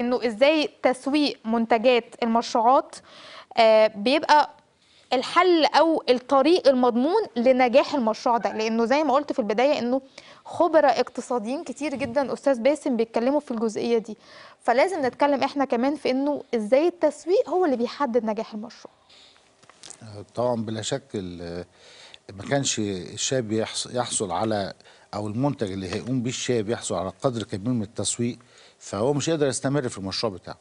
انه ازاي تسويق منتجات المشروعات آه، بيبقى الحل او الطريق المضمون لنجاح المشروع ده لانه زي ما قلت في البدايه انه خبراء اقتصاديين كتير جدا استاذ باسم بيتكلموا في الجزئيه دي فلازم نتكلم احنا كمان في انه ازاي التسويق هو اللي بيحدد نجاح المشروع طبعا بلا شك ما كانش الشاب يحصل على او المنتج اللي هيقوم بيه الشاب يحصل على قدر كبير من التسويق فهو مش هيقدر يستمر في المشروع بتاعه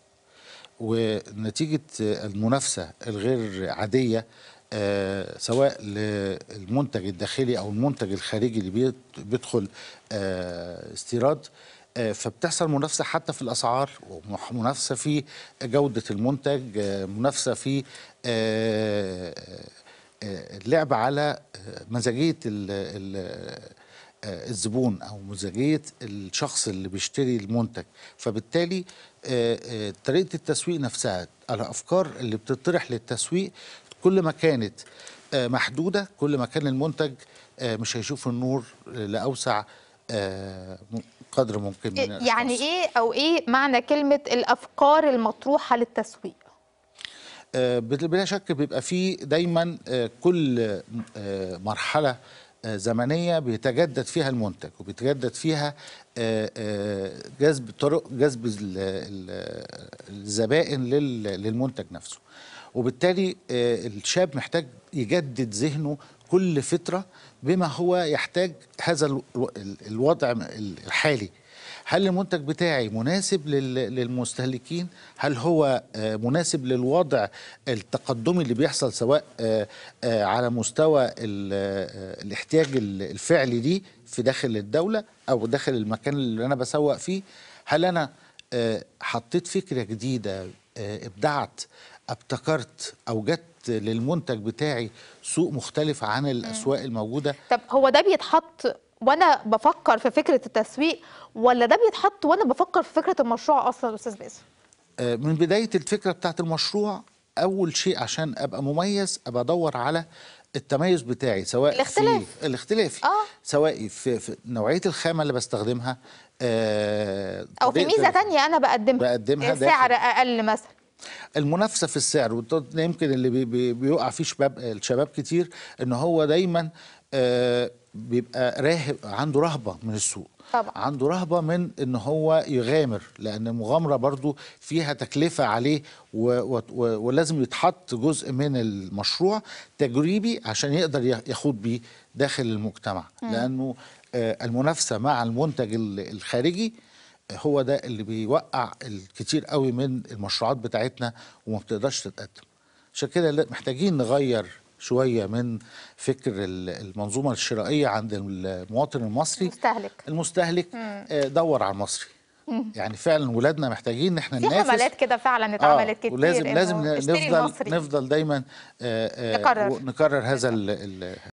ونتيجة المنافسة الغير عادية آه سواء للمنتج الداخلي أو المنتج الخارجي اللي بيدخل آه استيراد آه، فبتحصل منافسه حتى في الاسعار ومنافسه في جوده المنتج آه، منافسه في اللعب آه، على مزاجيه آه، الزبون او مزاجيه الشخص اللي بيشتري المنتج فبالتالي آه، آه، طريقه التسويق نفسها الافكار اللي بتطرح للتسويق كل ما كانت محدوده كل ما كان المنتج مش هيشوف النور لاوسع قدر ممكن من إيه، الأشخاص. يعني ايه او ايه معنى كلمه الافكار المطروحه للتسويق بلا شك بيبقى فيه دايما كل مرحله زمنيه بيتجدد فيها المنتج وبيتجدد فيها آه، آه، جذب طرق جذب الزبائن للمنتج نفسه وبالتالي آه، الشاب محتاج يجدد ذهنه كل فتره بما هو يحتاج هذا الوضع الحالي هل المنتج بتاعي مناسب للمستهلكين هل هو آه، مناسب للوضع التقدمي اللي بيحصل سواء آه، آه، على مستوى الاحتياج الفعلي دي في داخل الدولة أو داخل المكان اللي أنا بسوق فيه هل أنا حطيت فكرة جديدة ابدعت ابتكرت اوجدت للمنتج بتاعي سوق مختلف عن الاسواق الموجوده طب هو ده بيتحط وانا بفكر في فكره التسويق ولا ده بيتحط وانا بفكر في فكره المشروع اصلا استاذ باسم آه، من بدايه الفكره بتاعه المشروع اول شيء عشان ابقى مميز ابقى ادور على التميز بتاعي سواء الاختلاف في الاختلافي آه. سواء في, في نوعيه الخامه اللي بستخدمها آه او في ميزه تانية انا بقدمها بقدمها سعر اقل مثلا المنافسه في السعر يمكن اللي بي بيقع فيه شباب الشباب كتير ان هو دايما آه بيبقى راهب عنده رهبه من السوق طبعا. عنده رهبه من ان هو يغامر لان المغامره برضو فيها تكلفه عليه و... و... ولازم يتحط جزء من المشروع تجريبي عشان يقدر يخوض بيه داخل المجتمع م. لانه آه، المنافسه مع المنتج الخارجي هو ده اللي بيوقع الكتير قوي من المشروعات بتاعتنا وما بتقدرش تتقدم عشان كده محتاجين نغير شويه من فكر المنظومه الشرائيه عند المواطن المصري المستهلك المستهلك آه، دور على المصري يعني فعلا ولادنا محتاجين ان احنا ننافس في حملات كده فعلا آه، اتعملت آه كتير ولازم لازم نفضل نفضل دايما آآ آه، آآ نكرر نكرر هذا ال